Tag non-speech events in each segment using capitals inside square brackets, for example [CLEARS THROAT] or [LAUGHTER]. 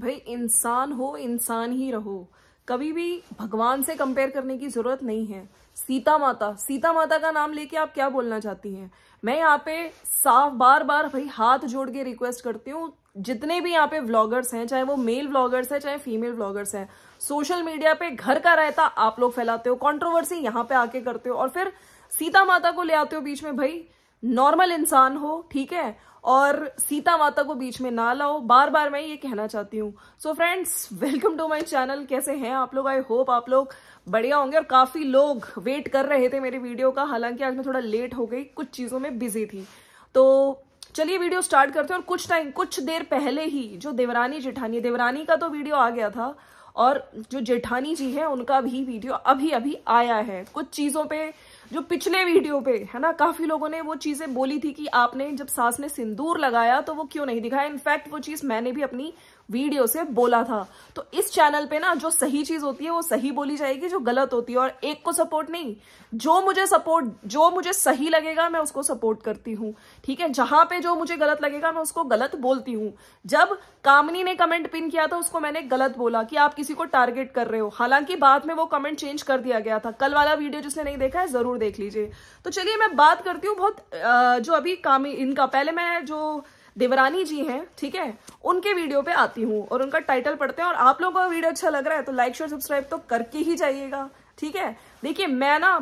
भाई इंसान हो इंसान ही रहो कभी भी भगवान से कंपेयर करने की जरूरत नहीं है सीता माता सीता माता का नाम लेके आप क्या बोलना चाहती हैं मैं यहाँ पे साफ बार बार भाई हाथ जोड़ के रिक्वेस्ट करती हूँ जितने भी यहाँ पे व्लॉगर्स हैं चाहे वो मेल व्लॉगर्स हैं चाहे फीमेल व्लॉगर्स हैं सोशल मीडिया पे घर का रहता आप लोग फैलाते हो कंट्रोवर्सी यहाँ पे आके करते हो और फिर सीता माता को ले आते हो बीच में भाई नॉर्मल इंसान हो ठीक है और सीता माता को बीच में ना लाओ बार बार मैं ये कहना चाहती हूँ so friends welcome to my channel कैसे हैं आप लोग आई होप आप लोग बढ़िया होंगे और काफ़ी लोग वेट कर रहे थे मेरे वीडियो का हालांकि आज मैं थोड़ा लेट हो गई कुछ चीज़ों में बिजी थी तो चलिए वीडियो स्टार्ट करते हैं और कुछ टाइम कुछ देर पहले ही जो देवरानी जेठानी देवरानी का तो वीडियो आ गया था और जो जेठानी जी है उनका भी वीडियो अभी अभी आया है कुछ चीज़ों पर जो पिछले वीडियो पे है ना काफी लोगों ने वो चीजें बोली थी कि आपने जब सास ने सिंदूर लगाया तो वो क्यों नहीं दिखाया इनफैक्ट वो चीज मैंने भी अपनी वीडियो से बोला था तो इस चैनल पे ना जो सही चीज होती है वो सही बोली जाएगी जो गलत होती है और एक को सपोर्ट नहीं जो मुझे सपोर्ट जो मुझे सही लगेगा मैं उसको सपोर्ट करती हूँ ठीक है जहां पे जो मुझे गलत लगेगा मैं उसको गलत बोलती हूँ जब कामनी ने कमेंट पिन किया था उसको मैंने गलत बोला कि आप किसी को टारगेट कर रहे हो हालांकि बाद में वो कमेंट चेंज कर दिया गया था कल वाला वीडियो जिसने नहीं देखा है जरूर जरूर देख लीजिए तो चलिए मैं बात करती हूँ बहुत जो अभी काम इनका पहले मैं जो देवरानी जी हैं ठीक है उनके वीडियो पे आती हूँ और उनका टाइटल पढ़ते हैं और आप लोगों को वीडियो अच्छा लग रहा है तो लाइक शेयर सब्सक्राइब तो करके ही जाइएगा ठीक है देखिए मैं ना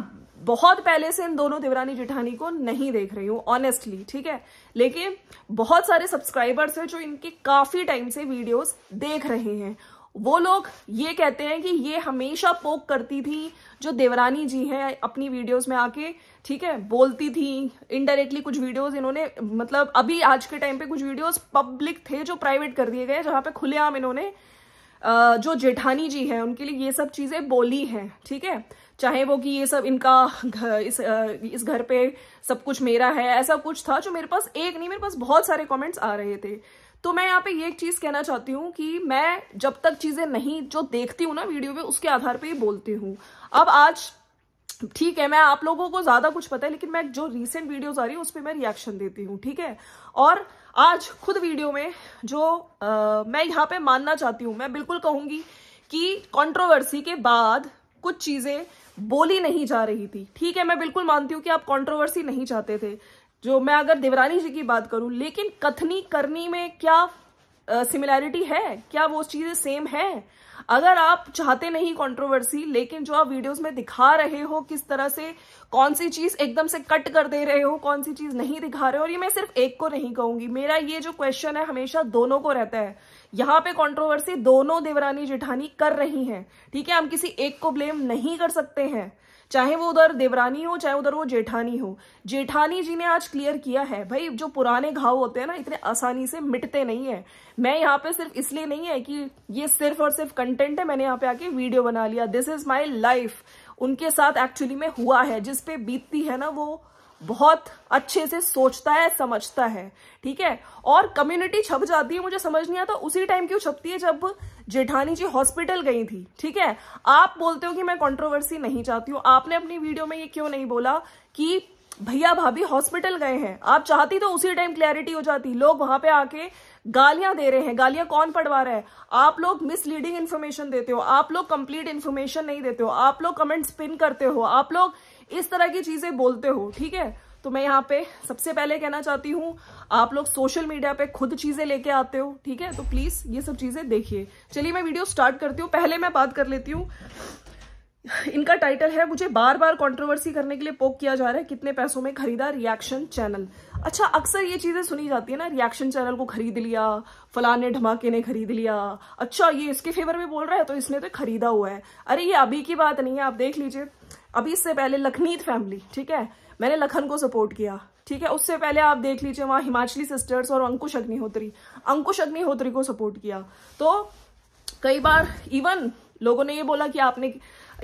बहुत पहले से इन दोनों देवरानी जिठानी को नहीं देख रही हूँ ऑनेस्टली ठीक है लेकिन बहुत सारे सब्सक्राइबर्स हैं जो इनके काफी टाइम से वीडियोस देख रहे हैं वो लोग ये कहते हैं कि ये हमेशा पोक करती थी जो देवरानी जी हैं अपनी वीडियोस में आके ठीक है बोलती थी इनडायरेक्टली कुछ वीडियोस इन्होंने मतलब अभी आज के टाइम पे कुछ वीडियोस पब्लिक थे जो प्राइवेट कर दिए गए जहाँ पे खुलेआम इन्होंने जो जेठानी जी हैं उनके लिए ये सब चीज़ें बोली हैं ठीक है चाहे वो कि ये सब इनका इस इस घर पे सब कुछ मेरा है ऐसा कुछ था जो मेरे पास एक नहीं मेरे पास बहुत सारे कॉमेंट्स आ रहे थे तो मैं यहाँ पे ये एक चीज़ कहना चाहती हूँ कि मैं जब तक चीज़ें नहीं जो देखती हूँ ना वीडियो में उसके आधार पर ही बोलती हूँ अब आज ठीक है मैं आप लोगों को ज़्यादा कुछ पता है लेकिन मैं जो रिसेंट वीडियोज आ रही है उस पर मैं रिएक्शन देती हूँ ठीक है और आज खुद वीडियो में जो आ, मैं यहाँ पे मानना चाहती हूँ मैं बिल्कुल कहूंगी कि कंट्रोवर्सी के बाद कुछ चीज़ें बोली नहीं जा रही थी ठीक है मैं बिल्कुल मानती हूँ कि आप कंट्रोवर्सी नहीं चाहते थे जो मैं अगर देवरानी जी की बात करूं लेकिन कथनी करनी में क्या सिमिलैरिटी है क्या वो चीज़ें सेम है अगर आप चाहते नहीं कंट्रोवर्सी लेकिन जो आप वीडियोस में दिखा रहे हो किस तरह से कौन सी चीज़ एकदम से कट कर दे रहे हो कौन सी चीज़ नहीं दिखा रहे हो और ये मैं सिर्फ एक को नहीं कहूंगी मेरा ये जो क्वेश्चन है हमेशा दोनों को रहता है यहाँ पे कंट्रोवर्सी दोनों देवरानी जेठानी कर रही हैं ठीक है हम किसी एक को ब्लेम नहीं कर सकते हैं चाहे वो उधर देवरानी हो चाहे उधर वो जेठानी हो जेठानी जी ने आज क्लियर किया है भाई जो पुराने घाव होते हैं ना इतने आसानी से मिटते नहीं है मैं यहाँ पे सिर्फ इसलिए नहीं है कि ये सिर्फ और सिर्फ कंटेंट है मैंने यहाँ पे आके वीडियो बना लिया दिस इज माई लाइफ उनके साथ एक्चुअली में हुआ है जिसपे बीतती है ना वो बहुत अच्छे से सोचता है समझता है ठीक है और कम्युनिटी छप जाती है मुझे समझ नहीं आता उसी टाइम क्यों छपती है जब जेठानी जी हॉस्पिटल गई थी ठीक है आप बोलते हो कि मैं कंट्रोवर्सी नहीं चाहती हूँ आपने अपनी वीडियो में ये क्यों नहीं बोला कि भैया भाभी हॉस्पिटल गए हैं आप चाहती तो उसी टाइम क्लैरिटी हो जाती लोग वहां पे आके गालियां दे रहे हैं गालियां कौन पढ़वा रहा है आप लोग मिसलीडिंग इन्फॉर्मेशन देते हो आप लोग कंप्लीट इन्फॉर्मेशन नहीं देते हो आप लोग कमेंट स्पिन करते हो आप लोग इस तरह की चीजें बोलते हो ठीक है तो मैं यहाँ पे सबसे पहले कहना चाहती हूँ आप लोग सोशल मीडिया पे खुद चीजें लेके आते हो ठीक है तो प्लीज ये सब चीजें देखिए चलिए मैं वीडियो स्टार्ट करती हूँ पहले मैं बात कर लेती हूँ इनका टाइटल है मुझे बार बार कंट्रोवर्सी करने के लिए पोक किया जा रहा है कितने पैसों में खरीदा रिएक्शन चैनल अच्छा अक्सर ये चीजें सुनी जाती है ना रिएक्शन चैनल को खरीद लिया फलाने धमाके ने खरीद लिया अच्छा ये इसके फेवर में बोल रहा है तो इसने तो खरीदा हुआ है अरे ये अभी की बात नहीं है आप देख लीजिए अभी इससे पहले लखनीत फैमिली ठीक है मैंने लखन को सपोर्ट किया ठीक है उससे पहले आप देख लीजिए वहां हिमाचली सिस्टर्स और अंकुश अग्निहोत्री अंकुश अग्निहोत्री को सपोर्ट किया तो कई बार इवन लोगों ने ये बोला कि आपने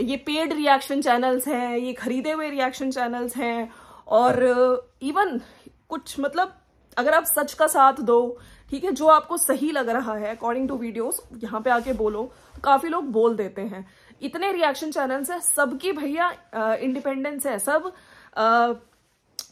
ये पेड रिएक्शन चैनल्स हैं ये खरीदे हुए रिएक्शन चैनल्स हैं और इवन कुछ मतलब अगर आप सच का साथ दो ठीक है जो आपको सही लग रहा है अकॉर्डिंग टू वीडियोस यहाँ पे आके बोलो काफी लोग बोल देते हैं इतने रिएक्शन चैनल्स हैं सबकी भैया इंडिपेंडेंस है सब आ,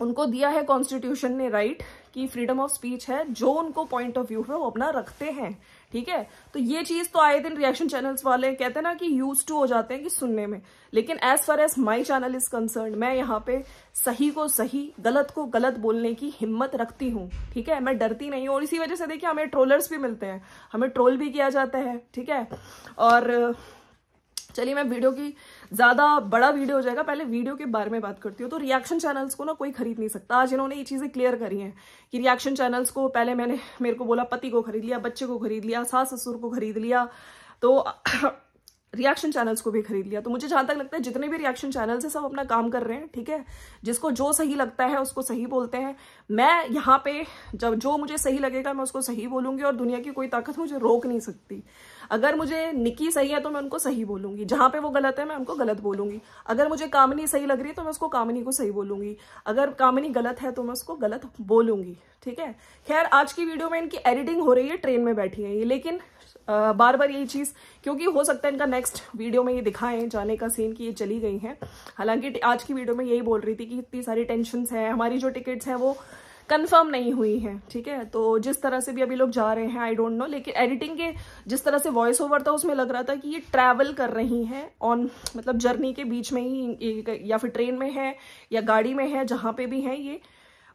उनको दिया है कॉन्स्टिट्यूशन ने राइट कि फ्रीडम ऑफ स्पीच है जो उनको पॉइंट ऑफ व्यू है वो अपना रखते हैं ठीक है तो ये चीज तो आए दिन रिएक्शन चैनल्स वाले कहते हैं ना कि यूज टू हो जाते हैं कि सुनने में लेकिन as far as my channel is concern मैं यहाँ पे सही को सही गलत को गलत बोलने की हिम्मत रखती हूँ ठीक है मैं डरती नहीं हूँ और इसी वजह से देखिए हमें ट्रोलर्स भी मिलते हैं हमें ट्रोल भी किया जाता है ठीक है और चलिए मैं वीडियो की ज़्यादा बड़ा वीडियो हो जाएगा पहले वीडियो के बारे में बात करती हूँ तो रिएक्शन चैनल्स को ना कोई खरीद नहीं सकता आज इन्होंने ये चीज़ें क्लियर करी हैं कि रिएक्शन चैनल्स को पहले मैंने मेरे को बोला पति को खरीद लिया बच्चे को खरीद लिया सास ससुर को खरीद लिया तो रिएक्शन [COUGHS] चैनल्स को भी खरीद लिया तो मुझे जहां तक लगता है जितने भी रिएक्शन चैनल्स है सब अपना काम कर रहे हैं ठीक है जिसको जो सही लगता है उसको सही बोलते हैं मैं यहाँ पे जब जो मुझे सही लगेगा मैं उसको सही बोलूंगी और दुनिया की कोई ताकत मुझे रोक नहीं सकती अगर मुझे निकी सही है तो मैं उनको सही बोलूंगी जहां पे वो गलत है मैं उनको गलत बोलूंगी अगर मुझे कामनी सही लग रही है तो मैं उसको कामनी को सही बोलूंगी अगर कामनी गलत है तो मैं उसको गलत बोलूँगी ठीक है खैर आज की वीडियो में इनकी एडिटिंग हो रही है ट्रेन में बैठी है ये लेकिन बार बार यही चीज़ क्योंकि हो सकता है इनका नेक्स्ट वीडियो में ये दिखाएं जाने का सीन कि ये चली गई हैं हालांकि आज की वीडियो में यही बोल रही थी कि इतनी सारी टेंशन हैं हमारी जो टिकट्स हैं वो कंफर्म नहीं हुई है ठीक है तो जिस तरह से भी अभी लोग जा रहे हैं आई डोंट नो लेकिन एडिटिंग के जिस तरह से वॉइस ओवर था उसमें लग रहा था कि ये ट्रैवल कर रही हैं ऑन मतलब जर्नी के बीच में ही या फिर ट्रेन में है या गाड़ी में है जहाँ पे भी हैं ये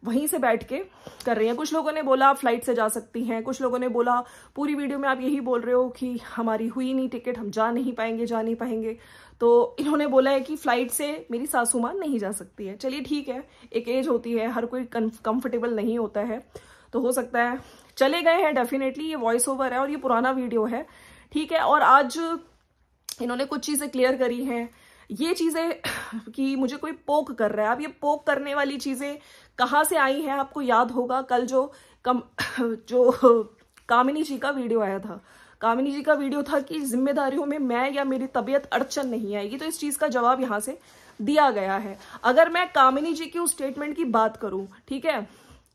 वहीं से बैठ के कर रही हैं कुछ लोगों ने बोला आप फ्लाइट से जा सकती हैं कुछ लोगों ने बोला पूरी वीडियो में आप यही बोल रहे हो कि हमारी हुई नहीं टिकट हम जा नहीं पाएंगे जा नहीं पाएंगे तो इन्होंने बोला है कि फ्लाइट से मेरी सासू माँ नहीं जा सकती है चलिए ठीक है एक एज होती है हर कोई कंफर्टेबल नहीं होता है तो हो सकता है चले गए हैं डेफिनेटली ये वॉइस ओवर है और ये पुराना वीडियो है ठीक है और आज इन्होंने कुछ चीज़ें क्लियर करी हैं ये चीज़ें [CLEARS THROAT] कि मुझे कोई पोक कर रहा है अब ये पोक करने वाली चीज़ें कहाँ से आई हैं आपको याद होगा कल जो कम [CLEARS THROAT] जो कामिनी जी का वीडियो आया था कामिनी जी का वीडियो था कि जिम्मेदारियों में मैं या मेरी तबीयत अड़चन नहीं आएगी तो इस चीज का जवाब यहां से दिया गया है अगर मैं कामिनी जी की उस स्टेटमेंट की बात करूं ठीक है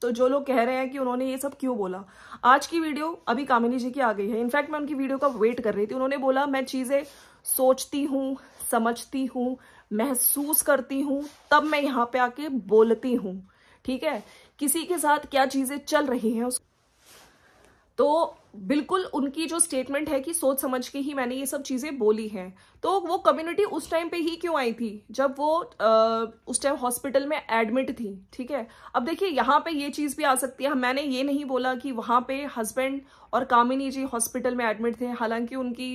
तो जो लोग कह रहे हैं कि उन्होंने ये सब क्यों बोला आज की वीडियो अभी कामिनी जी की आ गई है इनफैक्ट मैं उनकी वीडियो का वेट कर रही थी उन्होंने बोला मैं चीज़ें सोचती हूं समझती हूं महसूस करती हूं तब मैं यहाँ पे आके बोलती हूं ठीक है किसी के साथ क्या चीज़ें चल रही हैं उस तो बिल्कुल उनकी जो स्टेटमेंट है कि सोच समझ के ही मैंने ये सब चीज़ें बोली हैं तो वो कम्युनिटी उस टाइम पे ही क्यों आई थी जब वो आ, उस टाइम हॉस्पिटल में एडमिट थी ठीक है अब देखिए यहाँ पे ये चीज़ भी आ सकती है मैंने ये नहीं बोला कि वहां पे हस्बैंड और कामिनी जी हॉस्पिटल में एडमिट थे हालांकि उनकी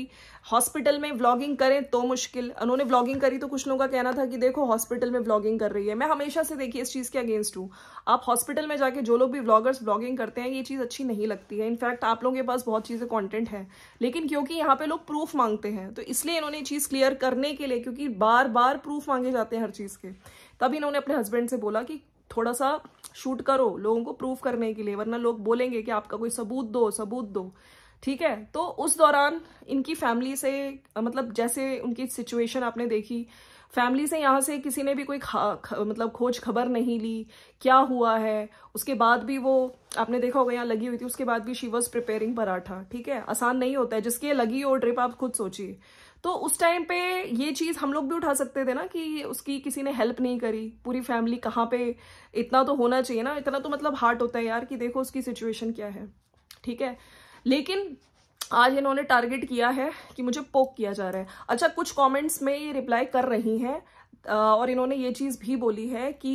हॉस्पिटल में व्लॉगिंग करें तो मुश्किल उन्होंने व्लॉगिंग करी तो कुछ लोगों का कहना था कि देखो हॉस्पिटल में व्लॉगिंग कर रही है मैं हमेशा से देखिए इस चीज़ के अगेंस्ट हूँ आप हॉस्पिटल में जाके जो लोग भी व्लॉगर्स व्लॉगिंग करते हैं ये चीज़ अच्छी नहीं लगती है इनफैक्ट आप लोगों के पास बहुत चीज़ें कंटेंट है लेकिन क्योंकि यहाँ पे लोग प्रूफ मांगते हैं तो इसलिए इन्होंने चीज़ क्लियर करने के लिए क्योंकि बार बार प्रूफ मांगे जाते हैं हर चीज़ के तब इन्होंने अपने हस्बैंड से बोला कि थोड़ा सा शूट करो लोगों को प्रूफ करने के लिए वरना लोग बोलेंगे कि आपका कोई सबूत दो सबूत दो ठीक है तो उस दौरान इनकी फैमिली से मतलब जैसे उनकी सिचुएशन आपने देखी फैमिली से यहाँ से किसी ने भी कोई खा, ख, मतलब खोज खबर नहीं ली क्या हुआ है उसके बाद भी वो आपने देखा होगा यहाँ लगी हुई थी उसके बाद भी शी वॉज प्रिपेयरिंग पराठा ठीक है आसान नहीं होता है जिसकी लगी हो ट्रिप आप खुद सोचिए तो उस टाइम पे ये चीज़ हम लोग भी उठा सकते थे ना कि उसकी किसी ने हेल्प नहीं करी पूरी फैमिली कहाँ पे इतना तो होना चाहिए ना इतना तो मतलब हार्ट होता है यार कि देखो उसकी सिचुएशन क्या है ठीक है लेकिन आज इन्होंने टारगेट किया है कि मुझे पोक किया जा रहा है अच्छा कुछ कमेंट्स में ये रिप्लाई कर रही हैं और इन्होंने ये चीज़ भी बोली है कि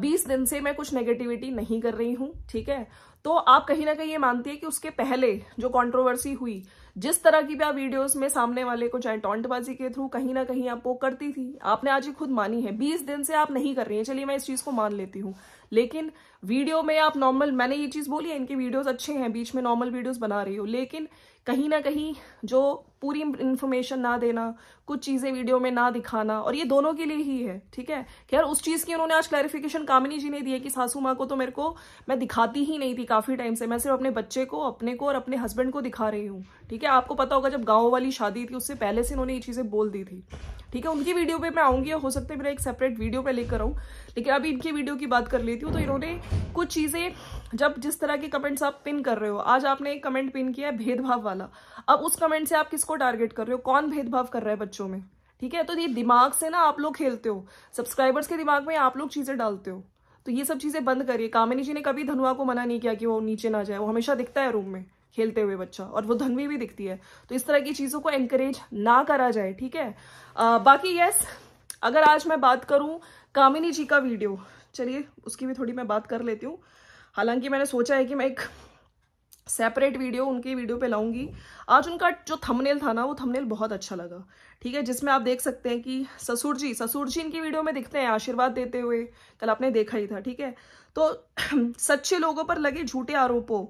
बीस दिन से मैं कुछ नेगेटिविटी नहीं कर रही हूँ ठीक है तो आप कहीं ना कहीं ये मानती है कि उसके पहले जो कंट्रोवर्सी हुई जिस तरह की भी आप वीडियोस में सामने वाले को चाहे टोंटबाजी के थ्रू कहीं ना कहीं आप वो करती थी आपने आज ही खुद मानी है बीस दिन से आप नहीं कर रही है चलिए मैं इस चीज को मान लेती हूँ लेकिन वीडियो में आप नॉर्मल मैंने ये चीज बोली है इनके वीडियोज अच्छे हैं बीच में नॉर्मल वीडियोज बना रही हो लेकिन कहीं ना कहीं जो पूरी इन्फॉर्मेशन ना देना कुछ चीज़ें वीडियो में ना दिखाना और ये दोनों के लिए ही है ठीक है यार उस चीज़ की उन्होंने आज क्लैरिफिकेशन कामिनी जी ने दी है कि सासू माँ को तो मेरे को मैं दिखाती ही नहीं थी काफ़ी टाइम से मैं सिर्फ अपने बच्चे को अपने को और अपने हस्बैंड को दिखा रही हूँ ठीक है आपको पता होगा जब गाँव वाली शादी थी उससे पहले से इन्होंने ये चीज़ें बोल दी थी ठीक है उनकी वीडियो पे मैं आऊँगी हो सकता है मेरा एक सेपरेट वीडियो पे लेकर आऊँ लेकिन अभी इनकी वीडियो की बात कर लेती हूँ तो इन्होंने कुछ चीज़ें जब जिस तरह के कमेंट्स आप पिन कर रहे हो आज आपने एक कमेंट पिन किया है भेदभाव वाला वाला अब उस कमेंट से आप किसको टारगेट कर रहे हो कौन भेदभाव कर रहा है बच्चों में ठीक है तो ये दिमाग से ना आप लोग खेलते हो सब्सक्राइबर्स के दिमाग में आप लोग चीज़ें डालते हो तो ये सब चीज़ें बंद करिए कामिनी जी ने कभी धनुआ को मना नहीं किया कि वो नीचे ना जाए वो हमेशा दिखता है रूम में खेलते हुए बच्चा और वो धनवी भी दिखती है तो इस तरह की चीज़ों को एंकरेज ना करा जाए ठीक है आ, बाकी यस अगर आज मैं बात करूं कामिनी जी का वीडियो चलिए उसकी भी थोड़ी मैं बात कर लेती हूँ हालांकि मैंने सोचा है कि मैं एक सेपरेट वीडियो उनके वीडियो पे लाऊंगी आज उनका जो थंबनेल था ना वो थंबनेल बहुत अच्छा लगा ठीक है जिसमें आप देख सकते हैं कि ससुर जी ससुर जी इनकी वीडियो में दिखते हैं आशीर्वाद देते हुए कल आपने देखा ही था ठीक है तो [CLEARS THROAT] सच्चे लोगों पर लगे झूठे आरोपों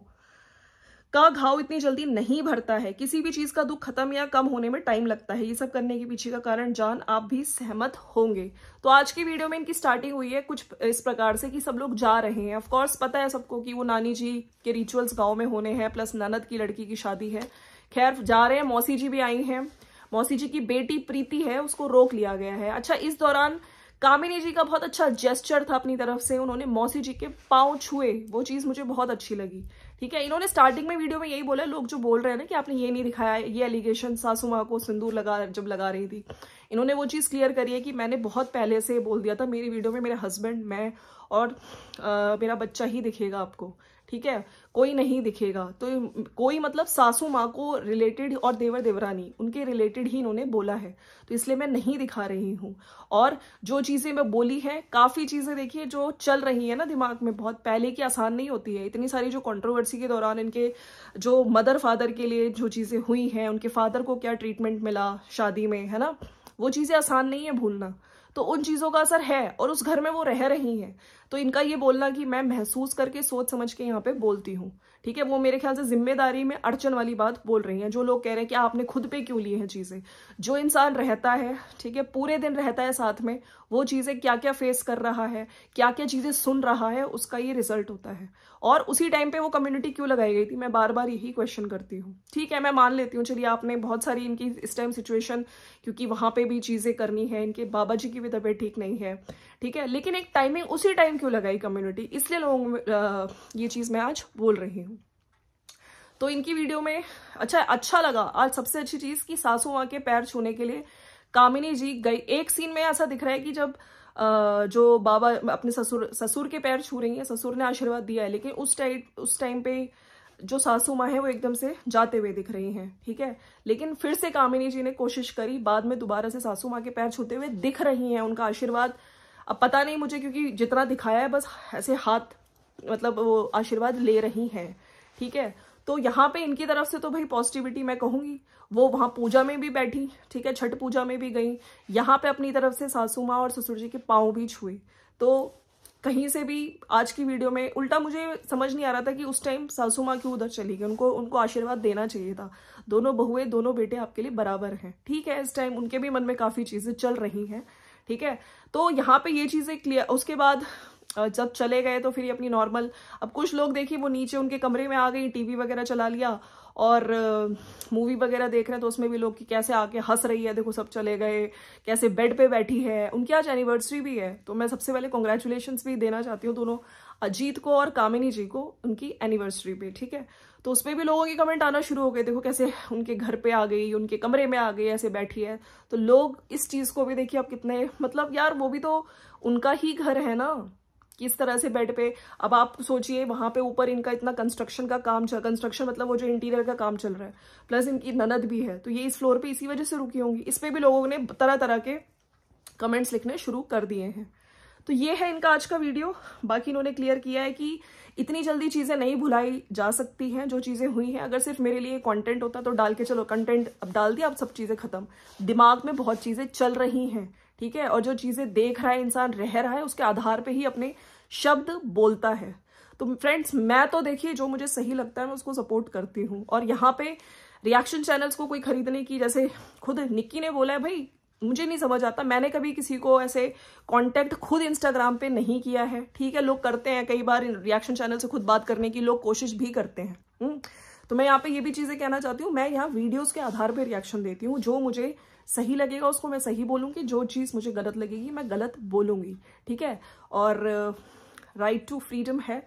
का घाव इतनी जल्दी नहीं भरता है किसी भी चीज़ का दुख खत्म या कम होने में टाइम लगता है ये सब करने के पीछे का कारण जान आप भी सहमत होंगे तो आज की वीडियो में इनकी स्टार्टिंग हुई है कुछ इस प्रकार से कि सब लोग जा रहे हैं ऑफकोर्स पता है सबको कि वो नानी जी के रिचुअल्स गाँव में होने हैं प्लस ननद की लड़की की शादी है खैर जा रहे हैं मौसी जी भी आई हैं मौसी जी की बेटी प्रीति है उसको रोक लिया गया है अच्छा इस दौरान कामिनी जी का बहुत अच्छा जेस्चर था अपनी तरफ से उन्होंने मौसी जी के पाँव छुए वो चीज़ मुझे बहुत अच्छी लगी ठीक है इन्होंने स्टार्टिंग में वीडियो में यही बोला लोग जो बोल रहे हैं ना कि आपने ये नहीं दिखाया ये एलिगेशन सासू माँ को सिंदूर लगा जब लगा रही थी इन्होंने वो चीज़ क्लियर करी है कि मैंने बहुत पहले से बोल दिया था मेरी वीडियो में मेरे हस्बैंड मैं और आ, मेरा बच्चा ही दिखेगा आपको ठीक है कोई नहीं दिखेगा तो कोई मतलब सासू माँ को रिलेटेड और देवर देवरानी उनके रिलेटेड ही इन्होंने बोला है तो इसलिए मैं नहीं दिखा रही हूँ और जो चीज़ें मैं बोली हैं काफ़ी चीज़ें देखिए जो चल रही है ना दिमाग में बहुत पहले की आसान नहीं होती है इतनी सारी जो कॉन्ट्रोवर्सी के दौरान इनके जो मदर फादर के लिए जो चीज़ें हुई हैं उनके फादर को क्या ट्रीटमेंट मिला शादी में है ना वो चीज़ें आसान नहीं है भूलना तो उन चीज़ों का असर है और उस घर में वो रह रही हैं तो इनका ये बोलना कि मैं महसूस करके सोच समझ के यहाँ पे बोलती हूँ ठीक है वो मेरे ख्याल से जिम्मेदारी में अड़चन वाली बात बोल रही हैं जो लोग कह रहे हैं कि आपने खुद पे क्यों लिए हैं चीज़ें जो इंसान रहता है ठीक है पूरे दिन रहता है साथ में वो चीज़ें क्या क्या फेस कर रहा है क्या क्या चीज़ें सुन रहा है उसका ये रिजल्ट होता है और उसी टाइम पे वो कम्युनिटी क्यों लगाई गई थी मैं बार बार यही क्वेश्चन करती हूँ ठीक है मैं मान लेती हूँ चलिए आपने बहुत सारी इनकी इस टाइम सिचुएशन क्योंकि वहाँ पर भी चीज़ें करनी है इनके बाबा जी की भी तबीयत ठीक नहीं है ठीक है लेकिन एक टाइमिंग उसी टाइम टाइम क्यों लगाई कम्युनिटी इसलिए लोगों में ये चीज़ मैं आज बोल रही हूँ तो इनकी वीडियो में अच्छा अच्छा लगा आज सबसे अच्छी चीज़ कि सासू माँ के पैर छूने के लिए कामिनी जी गई एक सीन में ऐसा दिख रहा है कि जब जो बाबा अपने ससुर ससुर के पैर छू रही है ससुर ने आशीर्वाद दिया है लेकिन उस टाइम उस टाइम पे जो सासू माँ है वो एकदम से जाते हुए दिख रही हैं ठीक है लेकिन फिर से कामिनी जी ने कोशिश करी बाद में दोबारा से सासू माँ के पैर छूते हुए दिख रही हैं उनका आशीर्वाद अब पता नहीं मुझे क्योंकि जितना दिखाया है बस ऐसे हाथ मतलब वो आशीर्वाद ले रही हैं ठीक है तो यहाँ पे इनकी तरफ से तो भाई पॉजिटिविटी मैं कहूँगी वो वहाँ पूजा में भी बैठी ठीक है छठ पूजा में भी गई यहाँ पे अपनी तरफ से सासू माँ और ससुर जी के पाँव भी छुए तो कहीं से भी आज की वीडियो में उल्टा मुझे समझ नहीं आ रहा था कि उस टाइम सासू माँ क्यों उधर चली गई उनको उनको आशीर्वाद देना चाहिए था दोनों बहुएं दोनों बेटे आपके लिए बराबर हैं ठीक है इस टाइम उनके भी मन में काफ़ी चीज़ें चल रही हैं ठीक है तो यहाँ पे ये चीज़ें क्लियर उसके बाद जब चले गए तो फिर ये अपनी नॉर्मल अब कुछ लोग देखिए वो नीचे उनके कमरे में आ गई टीवी वगैरह चला लिया और मूवी वगैरह देख रहे हैं तो उसमें भी लोग कि कैसे आके हंस रही है देखो सब चले गए कैसे बेड पे बैठी है उनकी आज एनिवर्सरी भी है तो मैं सबसे पहले कॉन्ग्रेचुलेशन भी देना चाहती हूँ दोनों अजीत को और कामिनी जी को उनकी एनिवर्सरी पे ठीक है तो उस पर भी लोगों के कमेंट आना शुरू हो गए देखो कैसे उनके घर पे आ गई उनके कमरे में आ गई ऐसे बैठी है तो लोग इस चीज़ को भी देखिए आप कितने मतलब यार वो भी तो उनका ही घर है ना किस तरह से बेड पे अब आप सोचिए वहाँ पे ऊपर इनका इतना कंस्ट्रक्शन का काम चल कंस्ट्रक्शन मतलब वो जो इंटीरियर का काम चल रहा है प्लस इनकी ननद भी है तो ये इस फ्लोर पे इसी वजह से रुकी होंगी इस पे भी लोगों ने तरह तरह के कमेंट्स लिखने शुरू कर दिए हैं तो ये है इनका आज का वीडियो बाकी इन्होंने क्लियर किया है कि इतनी जल्दी चीज़ें नहीं भुलाई जा सकती हैं जो चीज़ें हुई हैं अगर सिर्फ मेरे लिए कंटेंट होता तो डाल के चलो कंटेंट अब डाल दिया अब सब चीज़ें खत्म दिमाग में बहुत चीज़ें चल रही हैं ठीक है और जो चीज़ें देख रहा है इंसान रह रहा है उसके आधार पर ही अपने शब्द बोलता है तो फ्रेंड्स मैं तो देखिए जो मुझे सही लगता है मैं उसको सपोर्ट करती हूँ और यहाँ पे रिएक्शन चैनल्स को कोई खरीदने की जैसे खुद निक्की ने बोला है भाई मुझे नहीं समझ आता मैंने कभी किसी को ऐसे कांटेक्ट खुद इंस्टाग्राम पे नहीं किया है ठीक है लोग करते हैं कई बार रिएक्शन चैनल से खुद बात करने की लोग कोशिश भी करते हैं हम्म, तो मैं यहाँ पे ये भी चीज़ें कहना चाहती हूँ मैं यहाँ वीडियोस के आधार पे रिएक्शन देती हूँ जो मुझे सही लगेगा उसको मैं सही बोलूंगी जो चीज़ मुझे गलत लगेगी मैं गलत बोलूंगी ठीक है और राइट टू फ्रीडम है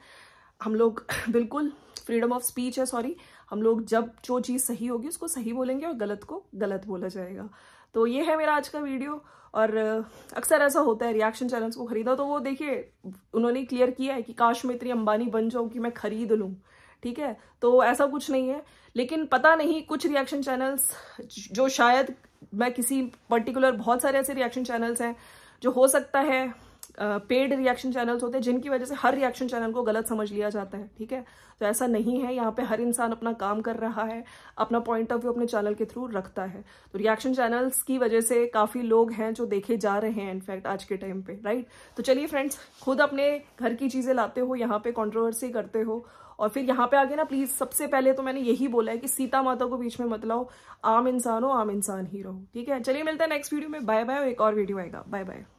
हम लोग [COUGHS] बिल्कुल फ्रीडम ऑफ स्पीच है सॉरी हम लोग जब जो चीज़ सही होगी उसको सही बोलेंगे और गलत को गलत बोला जाएगा तो ये है मेरा आज का वीडियो और अक्सर ऐसा होता है रिएक्शन चैनल्स को खरीदा तो वो देखिए उन्होंने क्लियर किया है कि काश मैं इतनी अंबानी बन जाऊँ कि मैं खरीद लूँ ठीक है तो ऐसा कुछ नहीं है लेकिन पता नहीं कुछ रिएक्शन चैनल्स जो शायद मैं किसी पर्टिकुलर बहुत सारे ऐसे रिएक्शन चैनल्स हैं जो हो सकता है पेड रिएक्शन चैनल्स होते हैं जिनकी वजह से हर रिएक्शन चैनल को गलत समझ लिया जाता है ठीक है तो ऐसा नहीं है यहाँ पे हर इंसान अपना काम कर रहा है अपना पॉइंट ऑफ व्यू अपने चैनल के थ्रू रखता है तो रिएक्शन चैनल्स की वजह से काफ़ी लोग हैं जो देखे जा रहे हैं इनफैक्ट आज के टाइम पे राइट तो चलिए फ्रेंड्स खुद अपने घर की चीज़ें लाते हो यहाँ पे कॉन्ट्रोवर्सी करते हो और फिर यहाँ पे आगे ना प्लीज सबसे पहले तो मैंने यही बोला है कि सीता माता को बीच में मत लाओ आम इंसान हो आम इंसान ही रहो ठीक है चलिए मिलते हैं नेक्स्ट वीडियो में बाय बाय और एक और वीडियो आएगा बाय बाय